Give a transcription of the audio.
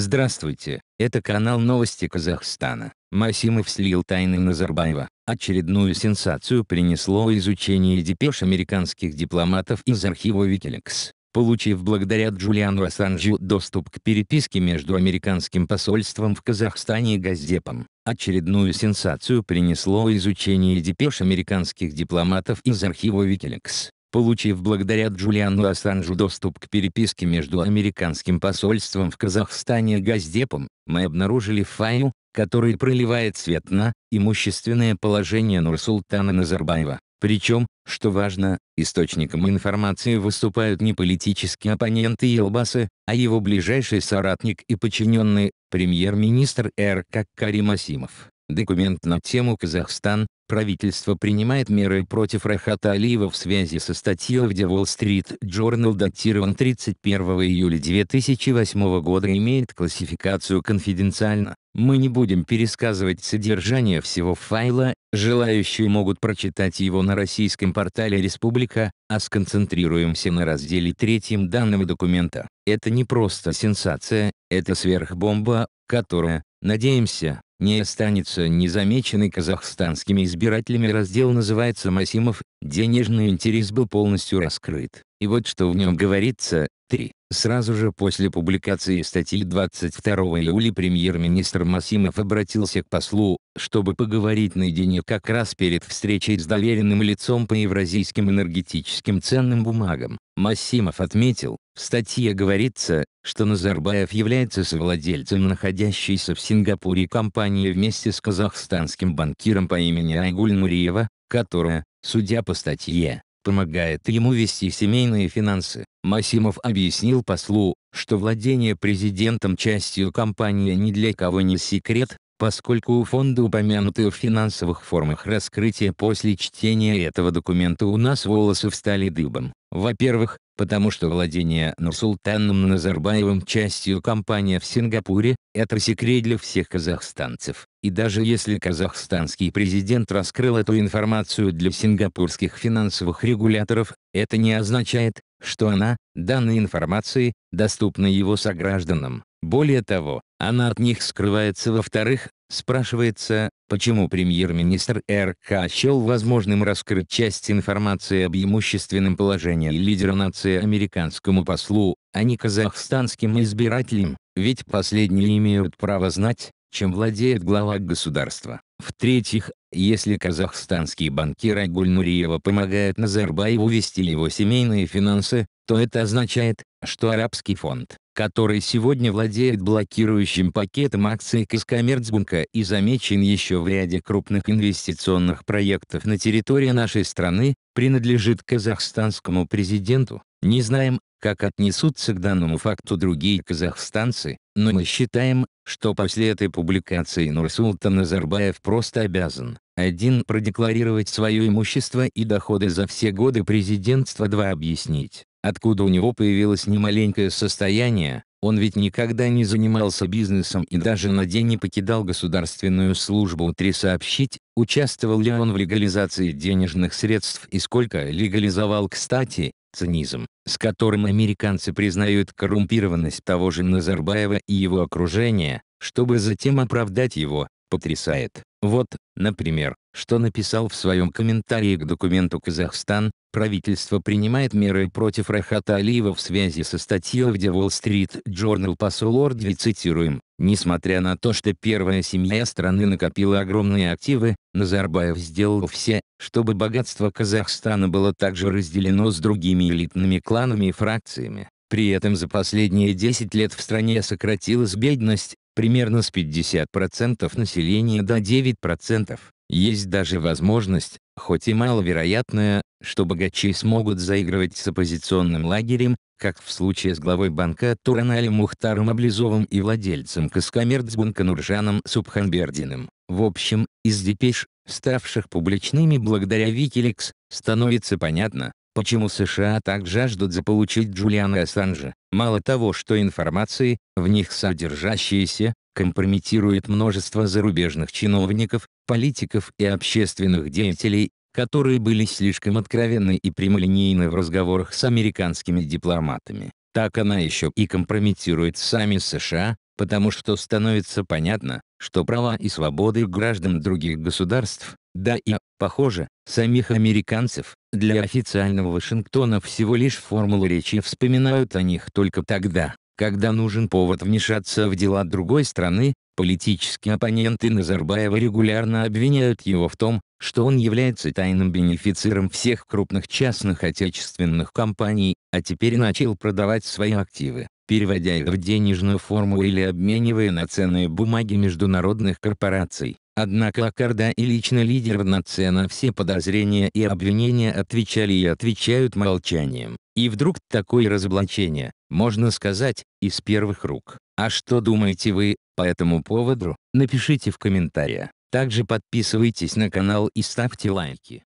Здравствуйте, это канал новости Казахстана. Масимов слил тайны Назарбаева. Очередную сенсацию принесло изучение депеш американских дипломатов из архива Wikileaks. Получив благодаря Джулиану Ассанжу доступ к переписке между американским посольством в Казахстане и Газдепом, очередную сенсацию принесло изучение депеш американских дипломатов из архива Wikileaks получив благодаря Джулиану Ассанжу доступ к переписке между американским посольством в Казахстане и Газдепом, мы обнаружили файл, который проливает свет на имущественное положение Нурсултана Назарбаева. Причем, что важно, источником информации выступают не политические оппоненты Елбасы, а его ближайший соратник и подчиненный, премьер-министр РК Карим Асимов. Документ на тему «Казахстан. Правительство принимает меры против Рахата Алиева в связи со статьей в The Wall Street Journal датирован 31 июля 2008 года имеет классификацию «Конфиденциально». Мы не будем пересказывать содержание всего файла, желающие могут прочитать его на российском портале «Республика», а сконцентрируемся на разделе третьем данного документа. Это не просто сенсация, это сверхбомба, которая, надеемся, не останется незамеченный казахстанскими избирателями раздел называется «Масимов», денежный интерес был полностью раскрыт. И вот что в нем говорится, 3. Сразу же после публикации статьи 22 июля премьер-министр Масимов обратился к послу, чтобы поговорить наедине как раз перед встречей с доверенным лицом по евразийским энергетическим ценным бумагам. Масимов отметил, в статье говорится, что Назарбаев является совладельцем находящейся в Сингапуре компании вместе с казахстанским банкиром по имени Айгуль Нуриева, которая, судя по статье, помогает ему вести семейные финансы. Масимов объяснил послу, что владение президентом частью компании ни для кого не секрет, поскольку у фонда упомянуты в финансовых формах раскрытия после чтения этого документа у нас волосы встали дыбом. Во-первых, потому что владение Нурсултаном Назарбаевым частью компании в Сингапуре – это секрет для всех казахстанцев. И даже если казахстанский президент раскрыл эту информацию для сингапурских финансовых регуляторов, это не означает, что она, данной информации, доступна его согражданам. Более того, она от них скрывается во-вторых, Спрашивается, почему премьер-министр РК счел возможным раскрыть часть информации об имущественном положении лидера нации американскому послу, а не казахстанским избирателям, ведь последние имеют право знать, чем владеет глава государства. В-третьих, если казахстанский банкир Агуль Нуриева помогает Назарбаеву вести его семейные финансы, то это означает, что арабский фонд который сегодня владеет блокирующим пакетом акций Каскомерцбанка и замечен еще в ряде крупных инвестиционных проектов на территории нашей страны, принадлежит казахстанскому президенту. Не знаем, как отнесутся к данному факту другие казахстанцы, но мы считаем, что после этой публикации Нурсултан Назарбаев просто обязан один Продекларировать свое имущество и доходы за все годы президентства два Объяснить, Откуда у него появилось немаленькое состояние, он ведь никогда не занимался бизнесом и даже на день не покидал государственную службу. Три сообщить, участвовал ли он в легализации денежных средств и сколько легализовал, кстати, цинизм, с которым американцы признают коррумпированность того же Назарбаева и его окружения, чтобы затем оправдать его, потрясает. Вот, например, что написал в своем комментарии к документу «Казахстан», правительство принимает меры против Рахата Алиева в связи со статьей в The Wall Street Journal посол Ордви цитируем, «Несмотря на то, что первая семья страны накопила огромные активы, Назарбаев сделал все, чтобы богатство Казахстана было также разделено с другими элитными кланами и фракциями. При этом за последние 10 лет в стране сократилась бедность, примерно с 50% населения до 9%. Есть даже возможность, хоть и маловероятная, что богачи смогут заигрывать с оппозиционным лагерем, как в случае с главой банка Туранали Мухтаром Аблизовым и владельцем Каскомерцбанка Нуржаном Субханбердиным. В общем, из депеш, ставших публичными благодаря Wikileaks, становится понятно, Почему США так жаждут заполучить Джулиана Ассанжа? Мало того, что информации, в них содержащиеся, компрометирует множество зарубежных чиновников, политиков и общественных деятелей, которые были слишком откровенны и прямолинейны в разговорах с американскими дипломатами. Так она еще и компрометирует сами США, потому что становится понятно, что права и свободы граждан других государств, да и, похоже, самих американцев, для официального Вашингтона всего лишь формулы речи вспоминают о них только тогда, когда нужен повод вмешаться в дела другой страны, политические оппоненты Назарбаева регулярно обвиняют его в том, что он является тайным бенефициром всех крупных частных отечественных компаний, а теперь начал продавать свои активы, переводя их в денежную форму или обменивая на ценные бумаги международных корпораций. Однако Акарда и лично лидер нация на все подозрения и обвинения отвечали и отвечают молчанием. И вдруг такое разоблачение, можно сказать, из первых рук. А что думаете вы по этому поводу, напишите в комментариях. Также подписывайтесь на канал и ставьте лайки.